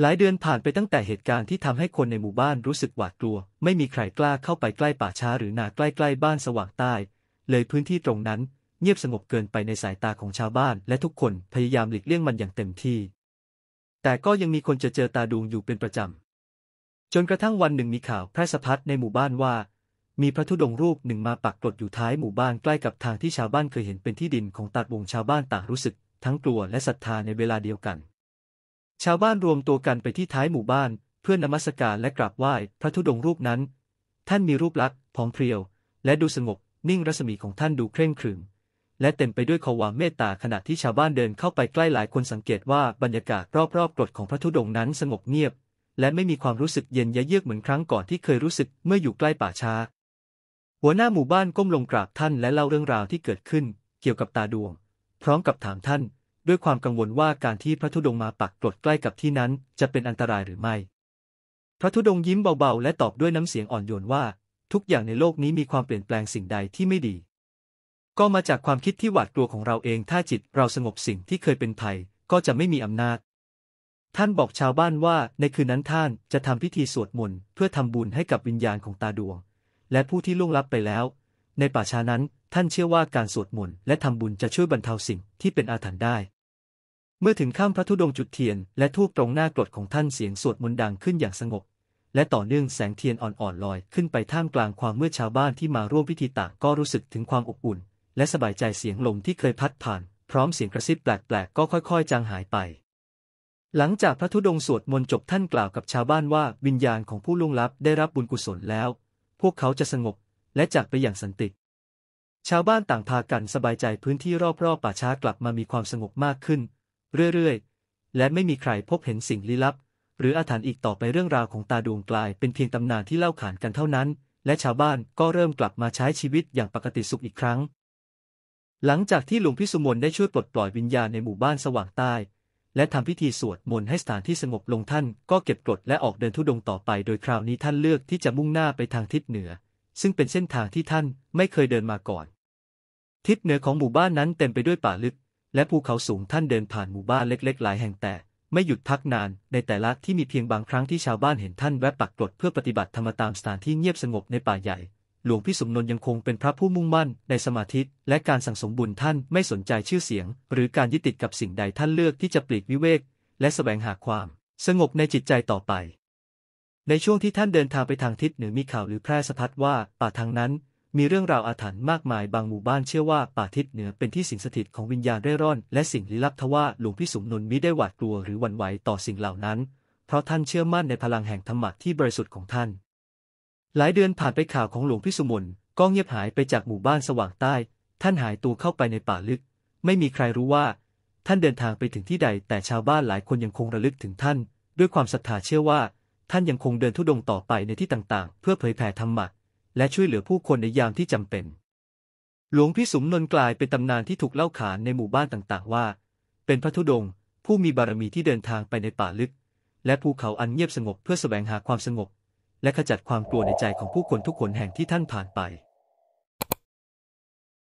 หลายเดือนผ่านไปตั้งแต่เหตุการณ์ที่ทำให้คนในหมู่บ้านรู้สึกหวาดกลัว ไม่มีใครกล้าเข้าไปใกล้ป่าช้าหรือนาใกล้ๆบ้านสว่างใต้ เลยพื้นที่ตรงนั้นเงียบสงบเกินไปในสายตาของชาวบ้านและทุกคนพยายามหลีกเลี่ยงมันอย่างเต็มที่ แต่ก็ยังมีคนจะเจอตาดวงอยู่เป็นประจำ จนกระทั่งวันหนึ่งมีข่าวแพร่สะพัดในหมู่บ้านว่า มีพระธุดงค์รูปหนึ่งมาปักกลดอยู่ท้ายหมู่บ้านใกล้กับทางที่ชาวบ้านเคยเห็นเป็นที่ดินของตาดวงชาวบ้านต่างรู้สึก ทั้งกลัวและศรัทธาในเวลาเดียวกัน ชาวบ้านรวมตัวกันไปที่ท้ายหมู่บ้าน เพื่อนมัสการและกราบไหว้พระธุดงค์รูปนั้น ท่านมีรูปลักษณ์ผอมเพรียว และดูสงบนิ่งรัศมีของท่านดูเคร่งขรึมและเต็มไปด้วยความวเมตตาขณะที่ชาวบ้านเดินเข้าไปใกล้หลายคนสังเกตว่าบรรยากาศรอบๆกรดของพระธุดงนั้นสงบเงียบ และไม่มีความรู้สึกเย็นยะเยือกเหมือนครั้งก่อนที่เคยรู้สึกเมื่ออยู่ใกล้ป่าช้า หัวหน้าหมู่บ้านก้มลงกราบท่านและเล่าเรื่องราวที่เกิดขึ้น เกี่ยวกับตาดวง พร้อมกับถามท่าน ด้วยความกังวลว่าการที่พระธุดงมาปักกรดใกล้กับที่นั้นจะเป็นอันตรายหรือไม่ พระธุดงยิ้มเบาๆและตอบด้วยน้ำเสียงอ่อนโยนว่า ทุกอย่างในโลกนี้มีความเปลี่ยนแปลงสิ่งใดที่ไม่ดีก็มาจากความคิดที่หวาดกลัวของเราเอง ถ้าจิตเราสงบสิ่งที่เคยเป็นภัยก็จะไม่มีอำนาจ ท่านบอกชาวบ้านว่าในคืนนั้นท่านจะทำพิธีสวดมนต์เพื่อทำบุญให้กับวิญญาณของตาดวง และผู้ที่ล่วงลับไปแล้ว ในป่าช้านั้นท่านเชื่อว่าการสวดมนต์และทำบุญจะช่วยบรรเทาสิ่งที่เป็นอาถรรพ์ได้ เมื่อถึงข้ามพระธุดงจุดเทียนและทูบตรงหน้ากรดของท่านเสียงสวดมนต์ดังขึ้นอย่างสงบ และต่อเนื่องแสงเทียนอ่อนๆลอยขึ้นไปท่ามกลางความเมื่อชาวบ้านที่มาร่วมพิธีต่างก็รู้สึกถึงความอบอุ่นและสบายใจเสียงลมที่เคยพัดผ่าน พร้อมเสียงกระซิบแปลก ๆ ก็ค่อย ๆ จางหายไป หลังจากพระธุดงสวดมนต์จบท่านกล่าวกับชาวบ้านว่า วิญญาณของผู้ล่วงลับได้รับบุญกุศลแล้ว พวกเขาจะสงบและจากไปอย่างสันติ ชาวบ้านต่างพากันสบายใจพื้นที่รอบ ๆ ป่าช้ากลับมามีความสงบมากขึ้น เรื่อย ๆ และไม่มีใครพบเห็นสิ่งลี้ลับหรืออาถรรพ์อีกต่อไปเรื่องราวของตาดวงกลาย เป็นเพียงตำนานที่เล่าขานกันเท่านั้น และชาวบ้านก็เริ่มกลับมาใช้ชีวิตอย่างปกติสุขอีกครั้งหลังจากที่หลวงพิสุมนได้ช่วยปลดปล่อยวิญญาณในหมู่บ้านสว่างใต้ และทำพิธีสวดมนต์ให้สถานที่สงบลงท่านก็เก็บกดและออกเดินทุดงต่อไปโดยคราวนี้ท่านเลือกที่จะมุ่งหน้าไปทางทิศเหนือซึ่งเป็นเส้นทางที่ท่านไม่เคยเดินมาก่อน ทิศเหนือของหมู่บ้านนั้นเต็มไปด้วยป่าลึกและภูเขาสูงท่านเดินผ่านหมู่บ้านเล็กๆ หลายแห่งแต่ไม่หยุดพักนานในแต่ละที่มีเพียงบางครั้งที่ชาวบ้านเห็นท่านแวะปักกรดเพื่อปฏิบัติธรรมตามสถานที่เงียบสงบในป่าใหญ่หลวงพี่สมนนยังคงเป็นพระผู้มุ่งมั่นในสมาธิและการสั่งสมบุญท่านไม่สนใจชื่อเสียง หรือการยึดติดกับสิ่งใดท่านเลือกที่จะปลีกวิเวก และสแสวงหาความ สงบในจิตใจต่อไป ในช่วงที่ท่านเดินทางไปทางทิศเหนือมีข่าวหรือแพร่สะพัดว่า ป่าทางนั้น มีเรื่องราวอาถรรพ์มากมายบางหมู่บ้านเชื่อว่าป่าทิศเหนือเป็นที่สิงสถิตของวิญญาณเร่ร่อนและสิ่งลี้ลับทว่าหลวงพี่สมนนมิได้หวาดกลัวหรือหวั่นไหวต่อสิ่งเหล่านั้น เพราะท่านเชื่อมั่นในพลังแห่งธรรมะที่บริสุทธิ์ของท่านหลายเดือนผ่านไปข่าวของหลวงพิสุมนก็เงียบหายไปจากหมู่บ้านสว่างใต้ ท่านหายตัวเข้าไปในป่าลึก ไม่มีใครรู้ว่าท่านเดินทางไปถึงที่ใดแต่ชาวบ้านหลายคนยังคงระลึกถึงท่าน ด้วยความศรัทธาเชื่อว่า ท่านยังคงเดินทุดงต่อไปในที่ต่างๆ เพื่อเผยแผ่ธรรมะและช่วยเหลือผู้คนในยามที่จำเป็น หลวงพิสสมนนกลายเป็นตำนานที่ถูกเล่าขานในหมู่บ้านต่างๆว่า เป็นพระธุดงค์ผู้มีบารมีที่เดินทางไปในป่าลึก และภูเขาอันเงียบสงบเพื่อสแสวงหาความสงบและขจัดความกลัวในใจของผู้คนทุกคนแห่งที่ท่านผ่านไป